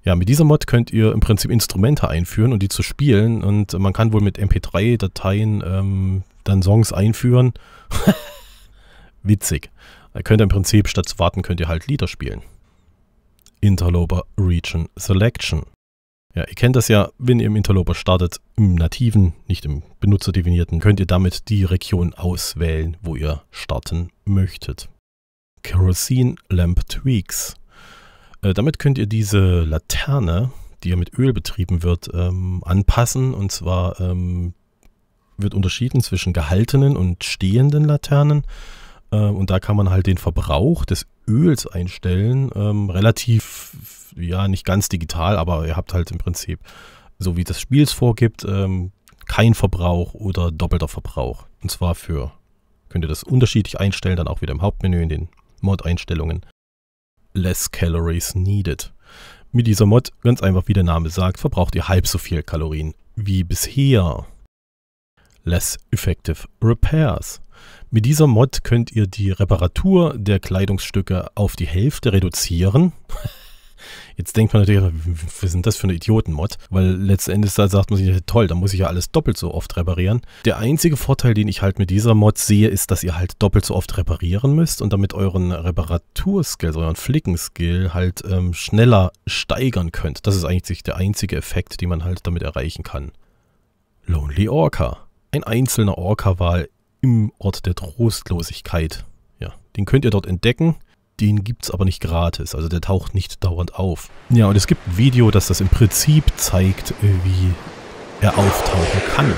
Ja, mit dieser Mod könnt ihr im Prinzip Instrumente einführen und die zu spielen. Und man kann wohl mit MP3-Dateien ähm, dann Songs einführen. Witzig. Da könnt ihr im Prinzip statt zu warten, könnt ihr halt Lieder spielen. Interloper Region Selection. Ja, ihr kennt das ja, wenn ihr im Interloper startet, im nativen, nicht im benutzerdefinierten, könnt ihr damit die Region auswählen, wo ihr starten möchtet. Kerosene Lamp Tweaks. Äh, damit könnt ihr diese Laterne, die ja mit Öl betrieben wird, ähm, anpassen. Und zwar ähm, wird unterschieden zwischen gehaltenen und stehenden Laternen. Äh, und da kann man halt den Verbrauch des Öls einstellen, ähm, relativ ja, nicht ganz digital, aber ihr habt halt im Prinzip, so wie das Spiel es vorgibt, ähm, kein Verbrauch oder doppelter Verbrauch. Und zwar für, könnt ihr das unterschiedlich einstellen, dann auch wieder im Hauptmenü in den Mod-Einstellungen. Less Calories Needed. Mit dieser Mod, ganz einfach wie der Name sagt, verbraucht ihr halb so viel Kalorien wie bisher. Less Effective Repairs. Mit dieser Mod könnt ihr die Reparatur der Kleidungsstücke auf die Hälfte reduzieren. Jetzt denkt man natürlich, was sind das für eine Idioten-Mod? Weil letztendlich sagt man sich, toll, da muss ich ja alles doppelt so oft reparieren. Der einzige Vorteil, den ich halt mit dieser Mod sehe, ist, dass ihr halt doppelt so oft reparieren müsst und damit euren Reparaturskill, euren Flickenskill halt ähm, schneller steigern könnt. Das ist eigentlich der einzige Effekt, den man halt damit erreichen kann. Lonely Orca. Ein einzelner Orca-Wal im Ort der Trostlosigkeit. Ja, den könnt ihr dort entdecken den gibt es aber nicht gratis, also der taucht nicht dauernd auf. Ja, und es gibt ein Video, das das im Prinzip zeigt, äh, wie er auftauchen kann.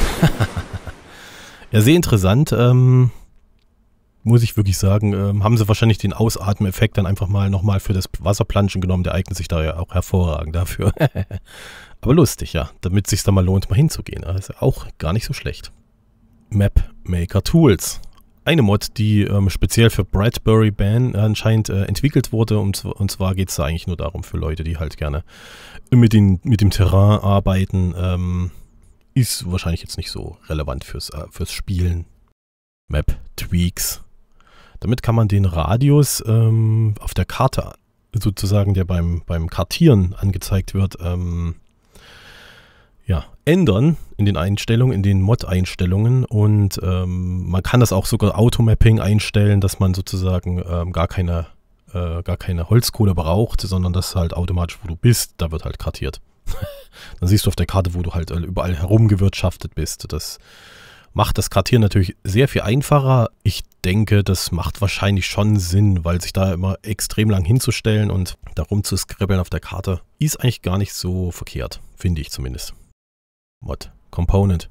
ja, sehr interessant. Ähm, muss ich wirklich sagen, ähm, haben sie wahrscheinlich den Ausatmeffekt dann einfach mal nochmal für das Wasserplanschen genommen. Der eignet sich da ja auch hervorragend dafür. Aber lustig, ja. Damit es sich da mal lohnt, mal hinzugehen. Also auch gar nicht so schlecht. Map Maker Tools. Eine Mod, die ähm, speziell für Bradbury Ban anscheinend äh, entwickelt wurde. Und, und zwar geht es da eigentlich nur darum, für Leute, die halt gerne mit, den, mit dem Terrain arbeiten. Ähm, ist wahrscheinlich jetzt nicht so relevant fürs, äh, fürs Spielen. Map Tweaks. Damit kann man den Radius ähm, auf der Karte sozusagen, der beim, beim Kartieren angezeigt wird, ähm, ja, ändern in den Einstellungen, in den Mod-Einstellungen und ähm, man kann das auch sogar Automapping einstellen, dass man sozusagen ähm, gar keine äh, gar keine Holzkohle braucht, sondern das halt automatisch, wo du bist, da wird halt kartiert. Dann siehst du auf der Karte, wo du halt äh, überall herumgewirtschaftet bist. Das macht das Kartieren natürlich sehr viel einfacher. Ich denke, das macht wahrscheinlich schon Sinn, weil sich da immer extrem lang hinzustellen und darum zu skribbeln auf der Karte ist eigentlich gar nicht so verkehrt, finde ich zumindest. Mod, Component.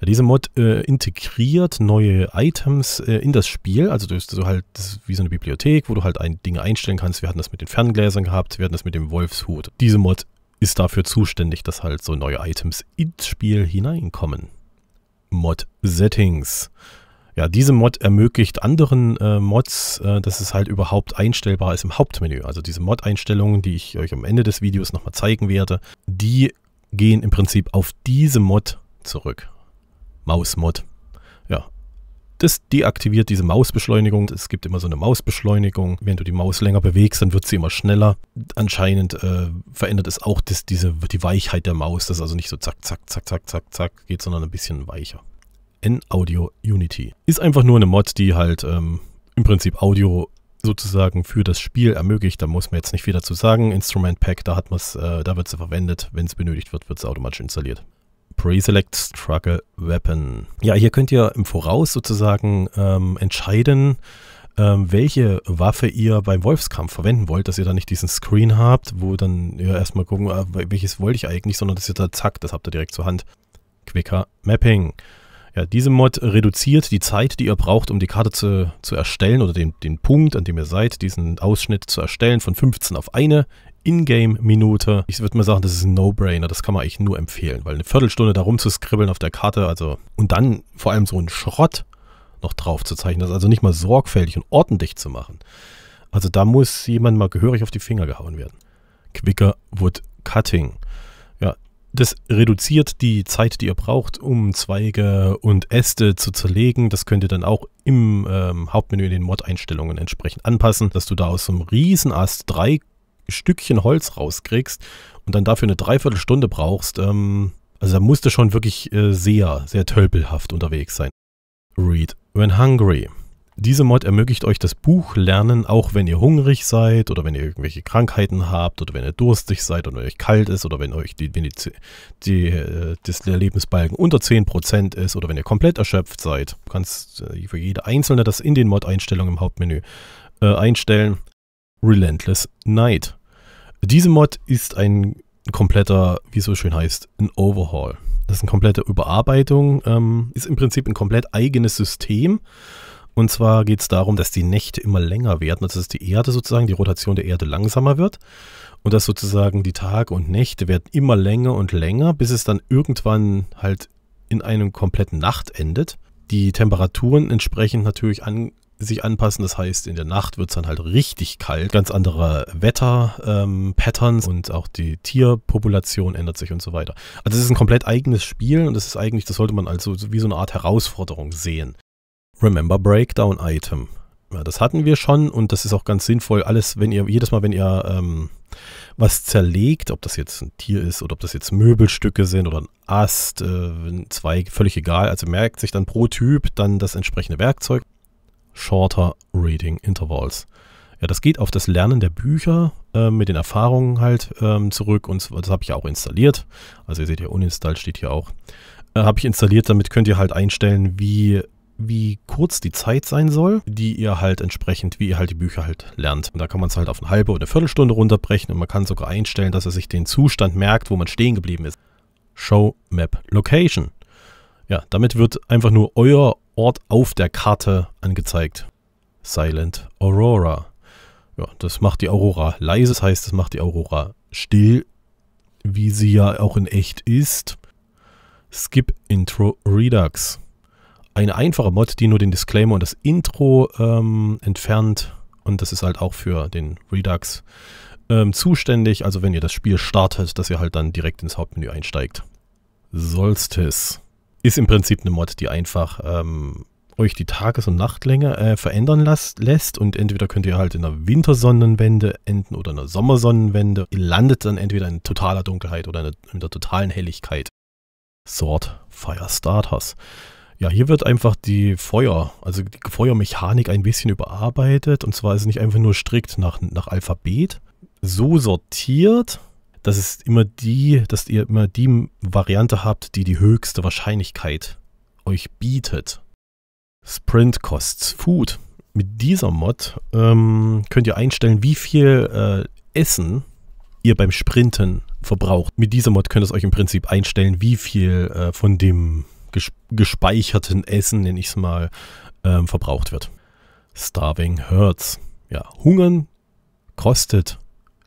Ja, diese Mod äh, integriert neue Items äh, in das Spiel. Also du bist so halt wie so eine Bibliothek, wo du halt ein, Dinge einstellen kannst. Wir hatten das mit den Ferngläsern gehabt, wir hatten das mit dem Wolfshut. Diese Mod ist dafür zuständig, dass halt so neue Items ins Spiel hineinkommen. Mod Settings. Ja, diese Mod ermöglicht anderen äh, Mods, äh, dass es halt überhaupt einstellbar ist im Hauptmenü. Also diese Mod-Einstellungen, die ich euch am Ende des Videos nochmal zeigen werde, die gehen im Prinzip auf diese Mod zurück. Maus-Mod. Ja. Das deaktiviert diese Mausbeschleunigung. Es gibt immer so eine Mausbeschleunigung. Wenn du die Maus länger bewegst, dann wird sie immer schneller. Anscheinend äh, verändert es auch das, diese, die Weichheit der Maus. Das ist also nicht so zack, zack, zack, zack, zack, zack geht, sondern ein bisschen weicher. N-Audio Unity. Ist einfach nur eine Mod, die halt ähm, im Prinzip Audio sozusagen für das Spiel ermöglicht. Da muss man jetzt nicht viel dazu sagen. Instrument Pack, da äh, da wird sie verwendet. Wenn es benötigt wird, wird es automatisch installiert. Preselect Struggle Weapon. Ja, hier könnt ihr im Voraus sozusagen ähm, entscheiden, ähm, welche Waffe ihr beim Wolfskampf verwenden wollt, dass ihr da nicht diesen Screen habt, wo dann ihr ja, erstmal gucken, ah, welches wollte ich eigentlich, sondern dass ihr da zack, das habt ihr direkt zur Hand. Quicker Mapping. Ja, diese Mod reduziert die Zeit, die ihr braucht, um die Karte zu, zu erstellen oder den, den Punkt, an dem ihr seid, diesen Ausschnitt zu erstellen, von 15 auf eine Ingame-Minute. Ich würde mal sagen, das ist ein No-Brainer, das kann man eigentlich nur empfehlen, weil eine Viertelstunde da rumzuskribbeln auf der Karte, also und dann vor allem so einen Schrott noch drauf zu zeichnen, das also nicht mal sorgfältig und ordentlich zu machen. Also da muss jemand mal gehörig auf die Finger gehauen werden. Quicker Wood Cutting. Das reduziert die Zeit, die ihr braucht, um Zweige und Äste zu zerlegen. Das könnt ihr dann auch im ähm, Hauptmenü in den Mod-Einstellungen entsprechend anpassen, dass du da aus so einem Riesenast drei Stückchen Holz rauskriegst und dann dafür eine Dreiviertelstunde brauchst. Ähm, also da musst du schon wirklich äh, sehr, sehr tölpelhaft unterwegs sein. Read when hungry. Diese Mod ermöglicht euch das Buch lernen, auch wenn ihr hungrig seid oder wenn ihr irgendwelche Krankheiten habt oder wenn ihr durstig seid und euch kalt ist oder wenn euch die, wenn die, die, äh, das, der Lebensbalken unter 10% ist oder wenn ihr komplett erschöpft seid. Du kannst äh, für jede einzelne das in den Mod-Einstellungen im Hauptmenü äh, einstellen. Relentless Night. Diese Mod ist ein kompletter, wie es so schön heißt, ein Overhaul. Das ist eine komplette Überarbeitung, ähm, ist im Prinzip ein komplett eigenes System und zwar geht es darum, dass die Nächte immer länger werden, also dass die Erde sozusagen, die Rotation der Erde langsamer wird und dass sozusagen die Tage und Nächte werden immer länger und länger, bis es dann irgendwann halt in einem kompletten Nacht endet. Die Temperaturen entsprechend natürlich an, sich anpassen. Das heißt, in der Nacht wird es dann halt richtig kalt. Ganz andere Wetter-Patterns ähm, und auch die Tierpopulation ändert sich und so weiter. Also es ist ein komplett eigenes Spiel und das ist eigentlich, das sollte man also wie so eine Art Herausforderung sehen. Remember Breakdown Item. Ja, das hatten wir schon und das ist auch ganz sinnvoll. Alles, wenn ihr jedes Mal, wenn ihr ähm, was zerlegt, ob das jetzt ein Tier ist oder ob das jetzt Möbelstücke sind oder ein Ast, äh, Zweig, völlig egal. Also merkt sich dann pro Typ dann das entsprechende Werkzeug. Shorter Reading Intervals. Ja, das geht auf das Lernen der Bücher äh, mit den Erfahrungen halt ähm, zurück und das habe ich ja auch installiert. Also ihr seht hier, uninstall steht hier auch. Äh, habe ich installiert, damit könnt ihr halt einstellen, wie wie kurz die Zeit sein soll, die ihr halt entsprechend, wie ihr halt die Bücher halt lernt. Und da kann man es halt auf eine halbe oder eine Viertelstunde runterbrechen und man kann sogar einstellen, dass er sich den Zustand merkt, wo man stehen geblieben ist. Show Map Location. Ja, damit wird einfach nur euer Ort auf der Karte angezeigt. Silent Aurora. Ja, das macht die Aurora leise, das heißt, das macht die Aurora still, wie sie ja auch in echt ist. Skip Intro Redux eine einfache Mod, die nur den Disclaimer und das Intro ähm, entfernt. Und das ist halt auch für den Redux ähm, zuständig. Also wenn ihr das Spiel startet, dass ihr halt dann direkt ins Hauptmenü einsteigt. Solstice ist im Prinzip eine Mod, die einfach ähm, euch die Tages- und Nachtlänge äh, verändern lasst, lässt und entweder könnt ihr halt in einer Wintersonnenwende enden oder in einer Sommersonnenwende. Ihr landet dann entweder in totaler Dunkelheit oder in der totalen Helligkeit. Sword Fire Starters. Ja, hier wird einfach die Feuer, also die Feuermechanik ein bisschen überarbeitet. Und zwar ist es nicht einfach nur strikt nach, nach Alphabet so sortiert, dass es immer die, dass ihr immer die Variante habt, die die höchste Wahrscheinlichkeit euch bietet. Sprint Costs Food. Mit dieser Mod ähm, könnt ihr einstellen, wie viel äh, Essen ihr beim Sprinten verbraucht. Mit dieser Mod könnt ihr es euch im Prinzip einstellen, wie viel äh, von dem gespeicherten Essen, nenne ich es mal, ähm, verbraucht wird. Starving hurts. Ja, hungern kostet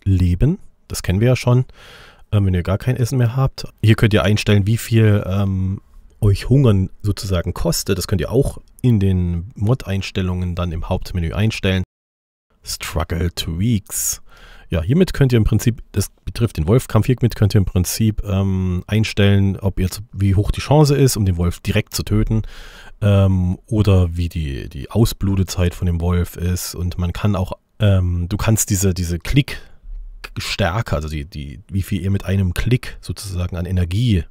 Leben. Das kennen wir ja schon. Ähm, wenn ihr gar kein Essen mehr habt. Hier könnt ihr einstellen, wie viel ähm, euch Hungern sozusagen kostet. Das könnt ihr auch in den Mod-Einstellungen dann im Hauptmenü einstellen. Struggle Tweaks. Ja, hiermit könnt ihr im Prinzip, das betrifft den Wolfkampf, hiermit könnt ihr im Prinzip ähm, einstellen, ob ihr zu, wie hoch die Chance ist, um den Wolf direkt zu töten ähm, oder wie die, die Ausblutezeit von dem Wolf ist und man kann auch, ähm, du kannst diese, diese Klickstärke, also die, die, wie viel ihr mit einem Klick sozusagen an Energie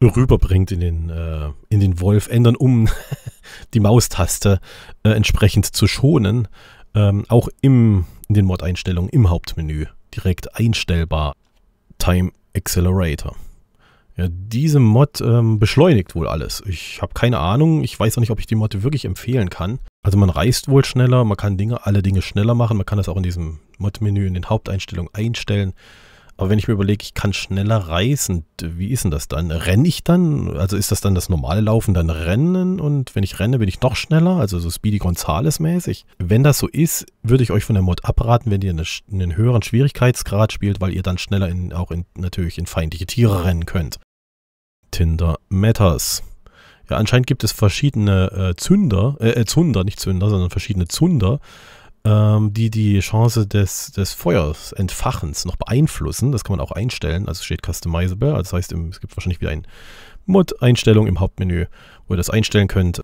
rüberbringt in den, äh, in den Wolf, ändern, um die Maustaste äh, entsprechend zu schonen. Ähm, auch im in den Mod-Einstellungen im Hauptmenü direkt einstellbar. Time Accelerator. Ja, diese Mod ähm, beschleunigt wohl alles. Ich habe keine Ahnung. Ich weiß auch nicht, ob ich die Mod wirklich empfehlen kann. Also man reist wohl schneller, man kann Dinge, alle Dinge schneller machen. Man kann das auch in diesem Mod-Menü in den Haupteinstellungen einstellen. Aber wenn ich mir überlege, ich kann schneller reisen, wie ist denn das dann? Renne ich dann? Also ist das dann das normale Laufen, dann Rennen? Und wenn ich renne, bin ich noch schneller? Also so Speedy Gonzales mäßig? Wenn das so ist, würde ich euch von der Mod abraten, wenn ihr eine, einen höheren Schwierigkeitsgrad spielt, weil ihr dann schneller in, auch in, natürlich in feindliche Tiere rennen könnt. Tinder Matters. Ja, anscheinend gibt es verschiedene äh, Zünder, äh, äh Zunder, nicht Zünder, sondern verschiedene Zunder ähm, die die Chance des, des Feuers entfachens noch beeinflussen. Das kann man auch einstellen. Also steht Customizable. Also das heißt, es gibt wahrscheinlich wieder eine Mod-Einstellung im Hauptmenü, wo ihr das einstellen könnt.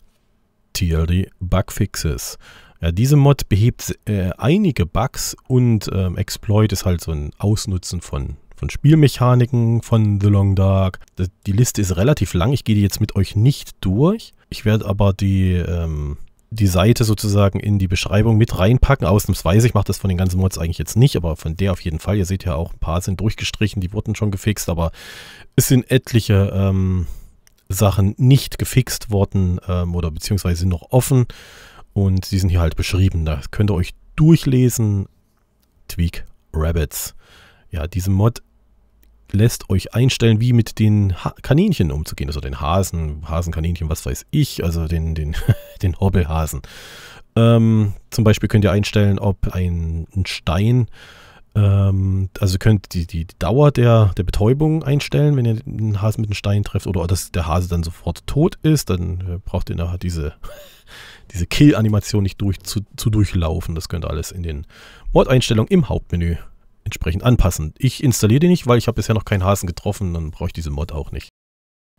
TLD Bugfixes. Ja, diese Mod behebt äh, einige Bugs und ähm, Exploit ist halt so ein Ausnutzen von, von Spielmechaniken von The Long Dark. Die Liste ist relativ lang. Ich gehe die jetzt mit euch nicht durch. Ich werde aber die ähm, die Seite sozusagen in die Beschreibung mit reinpacken. Ausnahmsweise, ich mache das von den ganzen Mods eigentlich jetzt nicht, aber von der auf jeden Fall. Ihr seht ja auch, ein paar sind durchgestrichen, die wurden schon gefixt, aber es sind etliche ähm, Sachen nicht gefixt worden ähm, oder beziehungsweise sind noch offen und die sind hier halt beschrieben. Da könnt ihr euch durchlesen. Tweak Rabbits. Ja, diese Mod lässt euch einstellen, wie mit den ha Kaninchen umzugehen, also den Hasen, Hasenkaninchen, was weiß ich, also den, den, den Hobbelhasen. Ähm, zum Beispiel könnt ihr einstellen, ob ein, ein Stein, ähm, also könnt die, die Dauer der, der Betäubung einstellen, wenn ihr einen Hasen mit einem Stein trefft oder dass der Hase dann sofort tot ist, dann äh, braucht ihr nachher diese, diese Kill-Animation nicht durch, zu, zu durchlaufen. Das könnt ihr alles in den Mordeinstellungen im Hauptmenü entsprechend anpassen. Ich installiere den nicht, weil ich habe bisher noch keinen Hasen getroffen, dann brauche ich diese Mod auch nicht.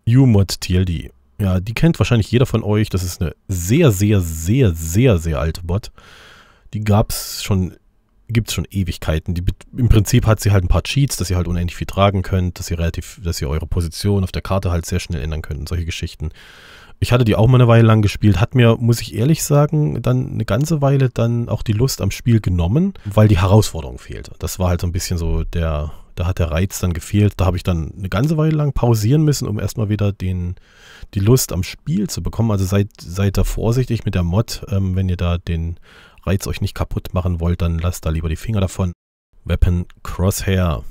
UMod TLD. Ja, die kennt wahrscheinlich jeder von euch. Das ist eine sehr, sehr, sehr, sehr, sehr alte Mod. Die gab es schon, gibt es schon Ewigkeiten. Die, Im Prinzip hat sie halt ein paar Cheats, dass ihr halt unendlich viel tragen könnt, dass ihr relativ, dass ihr eure Position auf der Karte halt sehr schnell ändern könnt und solche Geschichten ich hatte die auch mal eine Weile lang gespielt, hat mir, muss ich ehrlich sagen, dann eine ganze Weile dann auch die Lust am Spiel genommen, weil die Herausforderung fehlte. Das war halt so ein bisschen so der, da hat der Reiz dann gefehlt. Da habe ich dann eine ganze Weile lang pausieren müssen, um erstmal wieder den, die Lust am Spiel zu bekommen. Also seid, seid da vorsichtig mit der Mod. Ähm, wenn ihr da den Reiz euch nicht kaputt machen wollt, dann lasst da lieber die Finger davon. Weapon Crosshair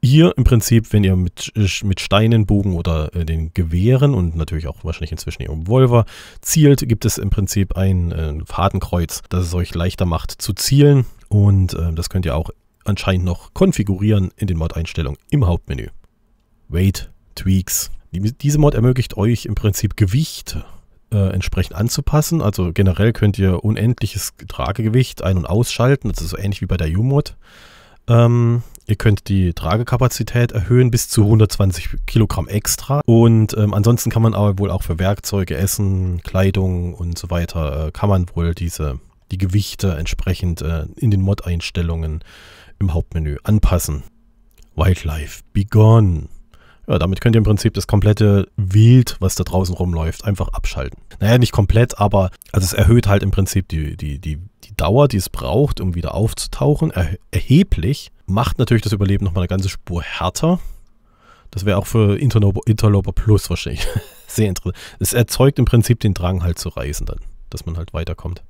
ihr im Prinzip, wenn ihr mit, äh, mit Steinen, Bogen oder äh, den Gewehren und natürlich auch wahrscheinlich inzwischen ihr Revolver zielt, gibt es im Prinzip ein äh, Fadenkreuz, das es euch leichter macht zu zielen. Und äh, das könnt ihr auch anscheinend noch konfigurieren in den Mod-Einstellungen im Hauptmenü. Weight, Tweaks. Die, diese Mod ermöglicht euch im Prinzip Gewicht äh, entsprechend anzupassen. Also generell könnt ihr unendliches Tragegewicht ein- und ausschalten. Das ist so ähnlich wie bei der U-Mod. Ähm, Ihr könnt die Tragekapazität erhöhen bis zu 120 Kilogramm extra. Und ähm, ansonsten kann man aber wohl auch für Werkzeuge, Essen, Kleidung und so weiter, äh, kann man wohl diese, die Gewichte entsprechend äh, in den Mod-Einstellungen im Hauptmenü anpassen. Wildlife, begone! Ja, äh, damit könnt ihr im Prinzip das komplette Wild, was da draußen rumläuft, einfach abschalten. Naja, nicht komplett, aber also es erhöht halt im Prinzip die, die, die, die Dauer, die es braucht, um wieder aufzutauchen, er, erheblich. Macht natürlich das Überleben nochmal eine ganze Spur härter. Das wäre auch für Interloper, Interloper Plus wahrscheinlich sehr interessant. Es erzeugt im Prinzip den Drang halt zu reisen dann, dass man halt weiterkommt.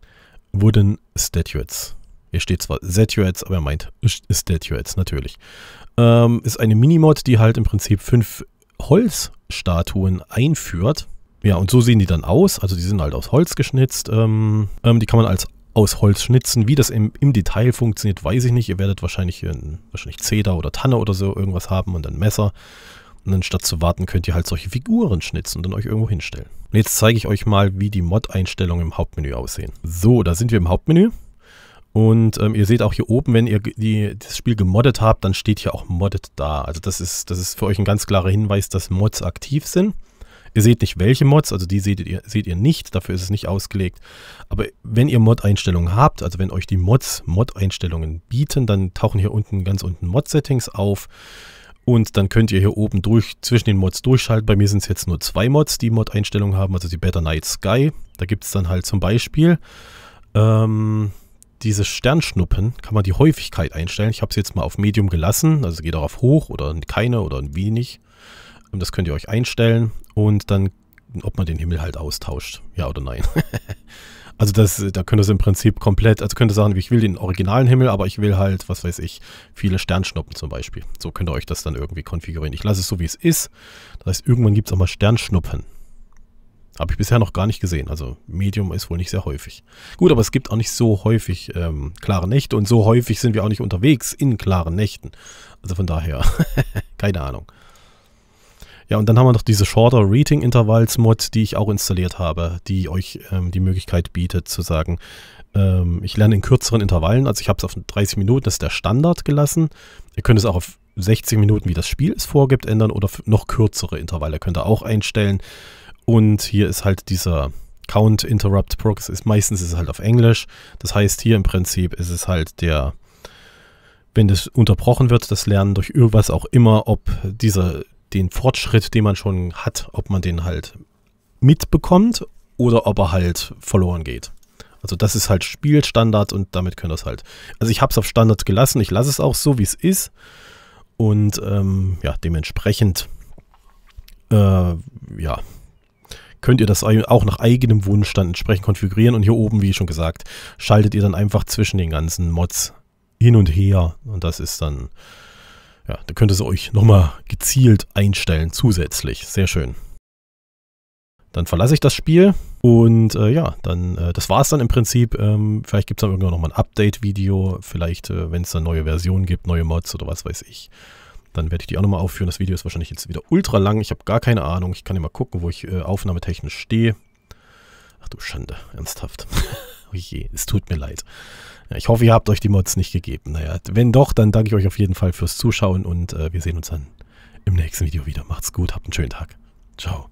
Wooden Statuettes. Hier steht zwar Statuettes, aber er meint Statuettes natürlich ähm, ist eine Minimod, die halt im Prinzip fünf Holzstatuen einführt. Ja, und so sehen die dann aus. Also die sind halt aus Holz geschnitzt. Ähm, ähm die kann man als aus Holz schnitzen. Wie das im, im, Detail funktioniert, weiß ich nicht. Ihr werdet wahrscheinlich, in, wahrscheinlich Zeder oder Tanne oder so irgendwas haben und ein Messer. Und dann statt zu warten, könnt ihr halt solche Figuren schnitzen und dann euch irgendwo hinstellen. Und jetzt zeige ich euch mal, wie die Mod-Einstellungen im Hauptmenü aussehen. So, da sind wir im Hauptmenü. Und ähm, ihr seht auch hier oben, wenn ihr die, das Spiel gemoddet habt, dann steht hier auch Modded da. Also das ist, das ist für euch ein ganz klarer Hinweis, dass Mods aktiv sind. Ihr seht nicht, welche Mods, also die seht ihr, seht ihr nicht, dafür ist es nicht ausgelegt. Aber wenn ihr Mod-Einstellungen habt, also wenn euch die Mods Mod-Einstellungen bieten, dann tauchen hier unten ganz unten Mod-Settings auf. Und dann könnt ihr hier oben durch zwischen den Mods durchschalten. Bei mir sind es jetzt nur zwei Mods, die Mod-Einstellungen haben, also die Better Night Sky. Da gibt es dann halt zum Beispiel ähm, diese Sternschnuppen kann man die Häufigkeit einstellen. Ich habe es jetzt mal auf Medium gelassen, also geht auch auf hoch oder keine oder ein wenig. Ähm, das könnt ihr euch einstellen und dann, ob man den Himmel halt austauscht, ja oder nein. also das, da könnt ihr es im Prinzip komplett, also könnt ihr sagen, ich will den originalen Himmel, aber ich will halt, was weiß ich, viele Sternschnuppen zum Beispiel. So könnt ihr euch das dann irgendwie konfigurieren. Ich lasse es so, wie es ist. Das heißt, irgendwann gibt es auch mal Sternschnuppen. Habe ich bisher noch gar nicht gesehen. Also Medium ist wohl nicht sehr häufig. Gut, aber es gibt auch nicht so häufig ähm, klare Nächte und so häufig sind wir auch nicht unterwegs in klaren Nächten. Also von daher, keine Ahnung. Ja, und dann haben wir noch diese Shorter Reading Intervals Mod, die ich auch installiert habe, die euch ähm, die Möglichkeit bietet zu sagen, ähm, ich lerne in kürzeren Intervallen. Also ich habe es auf 30 Minuten, das ist der Standard gelassen. Ihr könnt es auch auf 60 Minuten, wie das Spiel es vorgibt, ändern oder noch kürzere Intervalle könnt ihr auch einstellen. Und hier ist halt dieser Count Interrupt Proxy. ist meistens ist es halt auf Englisch. Das heißt, hier im Prinzip ist es halt der, wenn das unterbrochen wird, das Lernen durch irgendwas auch immer, ob dieser, den Fortschritt, den man schon hat, ob man den halt mitbekommt oder ob er halt verloren geht. Also das ist halt Spielstandard und damit können das halt. Also ich habe es auf Standard gelassen, ich lasse es auch so, wie es ist. Und ähm, ja, dementsprechend, äh, ja, könnt ihr das auch nach eigenem Wunsch dann entsprechend konfigurieren. Und hier oben, wie schon gesagt, schaltet ihr dann einfach zwischen den ganzen Mods hin und her. Und das ist dann, ja, da könnt ihr es euch nochmal gezielt einstellen zusätzlich. Sehr schön. Dann verlasse ich das Spiel und äh, ja, dann, äh, das war es dann im Prinzip. Ähm, vielleicht gibt es dann irgendwann nochmal ein Update-Video, vielleicht, äh, wenn es dann neue Versionen gibt, neue Mods oder was weiß ich. Dann werde ich die auch nochmal aufführen. Das Video ist wahrscheinlich jetzt wieder ultra lang. Ich habe gar keine Ahnung. Ich kann ja mal gucken, wo ich äh, aufnahmetechnisch stehe. Ach du Schande, ernsthaft. Oje, oh es tut mir leid. Ja, ich hoffe, ihr habt euch die Mods nicht gegeben. Naja, wenn doch, dann danke ich euch auf jeden Fall fürs Zuschauen und äh, wir sehen uns dann im nächsten Video wieder. Macht's gut, habt einen schönen Tag. Ciao.